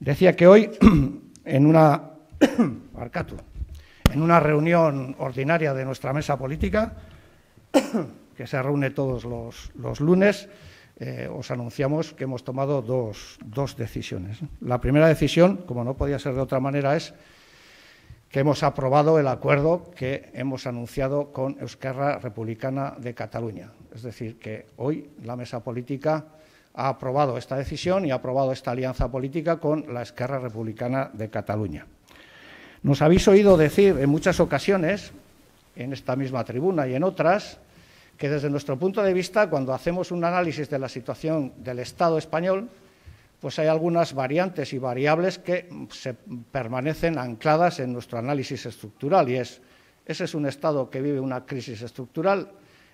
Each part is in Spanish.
Decía que hoy, en una, en una reunión ordinaria de nuestra mesa política, que se reúne todos los, los lunes, eh, os anunciamos que hemos tomado dos, dos decisiones. La primera decisión, como no podía ser de otra manera, es que hemos aprobado el acuerdo que hemos anunciado con Esquerra Republicana de Cataluña. Es decir, que hoy la mesa política ha aprobado esta decisión y ha aprobado esta alianza política con la Esquerra Republicana de Cataluña. Nos habéis oído decir en muchas ocasiones, en esta misma tribuna y en otras, que desde nuestro punto de vista, cuando hacemos un análisis de la situación del Estado español, pues hay algunas variantes y variables que se permanecen ancladas en nuestro análisis estructural y es ese es un Estado que vive una crisis estructural,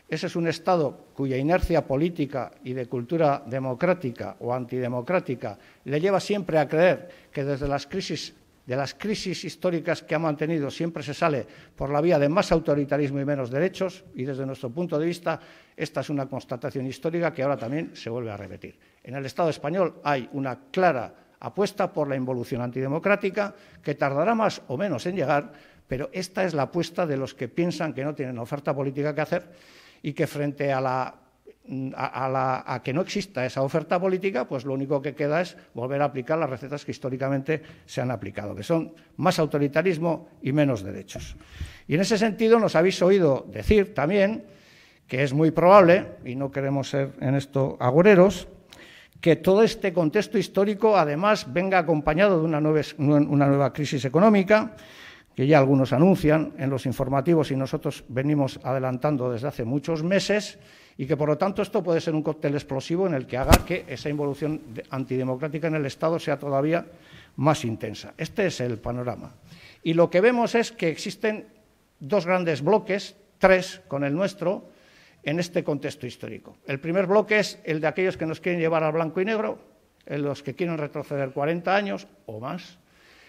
ese es un Estado cuya inercia política y de cultura democrática o antidemocrática le lleva siempre a creer que desde las crisis, de las crisis históricas que ha mantenido siempre se sale por la vía de más autoritarismo y menos derechos, y desde nuestro punto de vista esta es una constatación histórica que ahora también se vuelve a repetir. En el Estado español hay una clara apuesta por la involución antidemocrática que tardará más o menos en llegar, pero esta es la apuesta de los que piensan que no tienen oferta política que hacer y que frente mm, a que no exista esa oferta política, pues lo único que queda es volver a aplicar las recetas que históricamente se han aplicado, que son más autoritarismo y menos derechos. Y en ese sentido nos habéis oído decir también que es muy probable, y no queremos ser en esto agoreros, que todo este contexto histórico además venga acompañado de una nueva crisis económica que ya algunos anuncian en los informativos y nosotros venimos adelantando desde hace muchos meses y que, por lo tanto, esto puede ser un cóctel explosivo en el que haga que esa involución antidemocrática en el Estado sea todavía más intensa. Este es el panorama. Y lo que vemos es que existen dos grandes bloques, tres con el nuestro, en este contexto histórico. El primer bloque es el de aquellos que nos quieren llevar al blanco y negro, en los que quieren retroceder 40 años o más,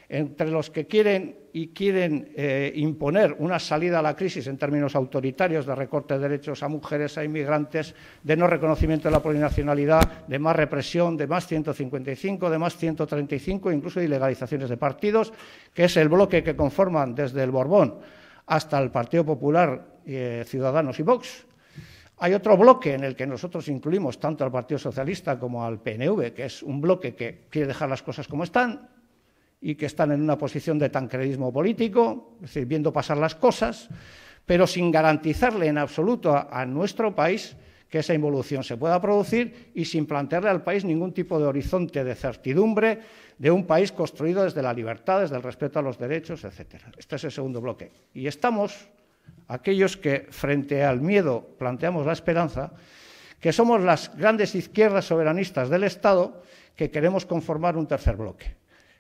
entre los que quieren y quieren eh, imponer una salida a la crisis en términos autoritarios de recorte de derechos a mujeres, a inmigrantes, de no reconocimiento de la plurinacionalidad, de más represión, de más 155, de más 135, incluso de ilegalizaciones de partidos, que es el bloque que conforman desde el Borbón hasta el Partido Popular, eh, Ciudadanos y Vox, hay otro bloque en el que nosotros incluimos tanto al Partido Socialista como al PNV, que es un bloque que quiere dejar las cosas como están, y que están en una posición de tancredismo político, es decir, viendo pasar las cosas, pero sin garantizarle en absoluto a, nuestro país que esa involución se pueda producir y sin plantearle al país ningún tipo de horizonte de certidumbre de un país construido desde la libertad, desde el respeto a los derechos, etcétera. Este es el segundo bloque. Y estamos, aquellos que frente al miedo planteamos la esperanza, que somos las grandes izquierdas soberanistas del Estado que queremos conformar un tercer bloque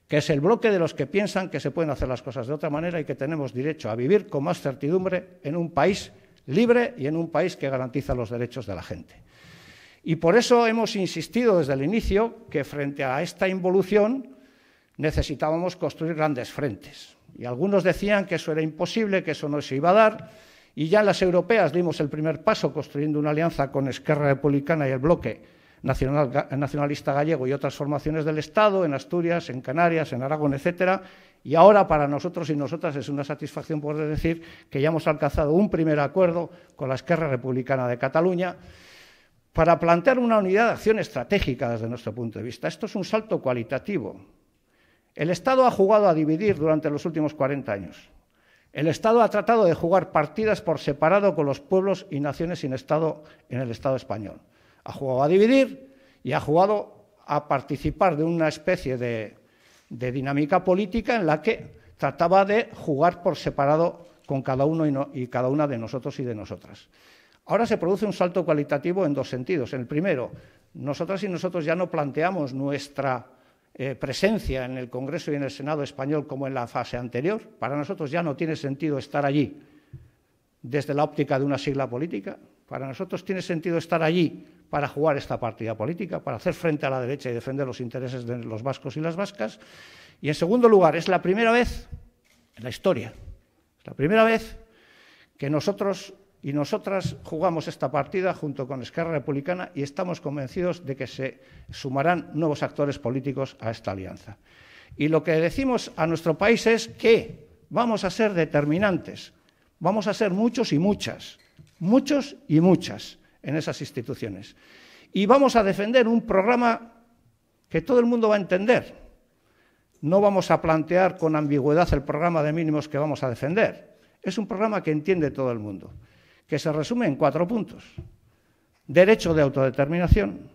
que es el bloque de los que piensan que se pueden hacer las cosas de otra manera y que tenemos derecho a vivir con más certidumbre en un país libre y en un país que garantiza los derechos de la gente. Y por eso hemos insistido desde el inicio que frente a esta involución necesitábamos construir grandes frentes. Y algunos decían que eso era imposible, que eso no se iba a dar, y ya las europeas dimos el primer paso construyendo una alianza con Esquerra Republicana y el bloque nacionalista gallego y otras formaciones del Estado, en Asturias, en Canarias, en Aragón, etcétera. Y ahora para nosotros y nosotras es una satisfacción poder decir que ya hemos alcanzado un primer acuerdo con la Esquerra Republicana de Cataluña para plantear una unidad de acción estratégica desde nuestro punto de vista. Esto es un salto cualitativo. El Estado ha jugado a dividir durante los últimos 40 años. El Estado ha tratado de jugar partidas por separado con los pueblos y naciones sin Estado en el Estado español ha jugado a dividir y ha jugado a participar de una especie de, dinámica política en la que trataba de jugar por separado con cada uno y, cada una de nosotros y de nosotras. Ahora se produce un salto cualitativo en dos sentidos. En el primero, nosotras y nosotros ya no planteamos nuestra eh, presencia en el Congreso y en el Senado español como en la fase anterior. Para nosotros ya no tiene sentido estar allí desde la óptica de una sigla política. Para nosotros tiene sentido estar allí para jugar esta partida política, para hacer frente a la derecha y defender los intereses de los vascos y las vascas. Y en segundo lugar, es la primera vez en la historia, es la primera vez que nosotros y nosotras jugamos esta partida junto con Esquerra Republicana y estamos convencidos de que se sumarán nuevos actores políticos a esta alianza. Y lo que decimos a nuestro país es que vamos a ser determinantes, vamos a ser muchos y muchas, muchos y muchas en esas instituciones. Y vamos a defender un programa que todo el mundo va a entender. No vamos a plantear con ambigüedad el programa de mínimos que vamos a defender. Es un programa que entiende todo el mundo, que se resume en cuatro puntos. Derecho de autodeterminación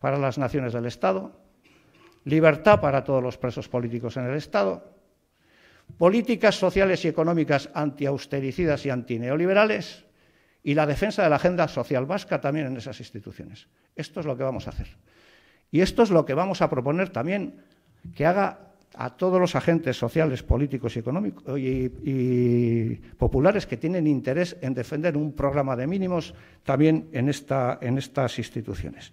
para las naciones del Estado, libertad para todos los presos políticos en el Estado, políticas sociales y económicas antiaustericidas y antineoliberales, y la defensa de la agenda social vasca también en esas instituciones. Esto es lo que vamos a hacer. Y esto es lo que vamos a proponer también que haga a todos los agentes sociales, políticos y económicos y, populares que tienen interés en defender un programa de mínimos también en, esta, en estas instituciones.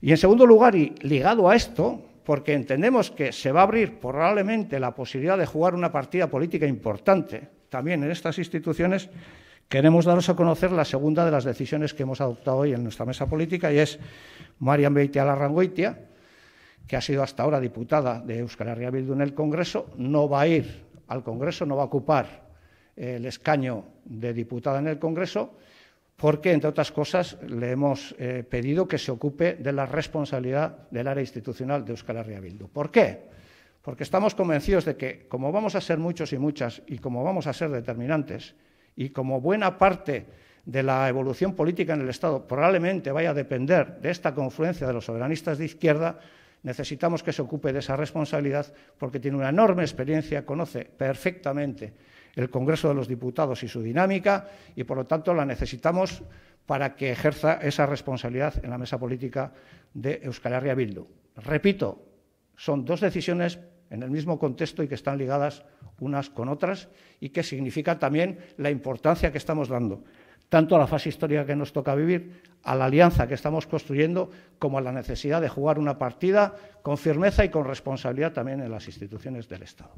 Y en segundo lugar, y ligado a esto, porque entendemos que se va a abrir probablemente la posibilidad de jugar una partida política importante también en estas instituciones, Queremos daros a conocer la segunda de las decisiones que hemos adoptado hoy en nuestra mesa política y es Marian Beitia Larrangoitia, que ha sido hasta ahora diputada de Euskal Herria Bildu en el Congreso, no va a ir al Congreso, no va a ocupar eh, el escaño de diputada en el Congreso, porque, entre otras cosas, le hemos eh, pedido que se ocupe de la responsabilidad del área institucional de Euskal Herria Bildu. ¿Por qué? Porque estamos convencidos de que, como vamos a ser muchos y muchas, y como vamos a ser determinantes, y como buena parte de la evolución política en el Estado probablemente vaya a depender de esta confluencia de los soberanistas de izquierda, necesitamos que se ocupe de esa responsabilidad porque tiene una enorme experiencia, conoce perfectamente el Congreso de los Diputados y su dinámica y, por lo tanto, la necesitamos para que ejerza esa responsabilidad en la mesa política de Euskal Repito, son dos decisiones en el mismo contexto y que están ligadas unas con otras y que significa también la importancia que estamos dando tanto a la fase histórica que nos toca vivir, a la alianza que estamos construyendo, como a la necesidad de jugar una partida con firmeza y con responsabilidad también en las instituciones del Estado.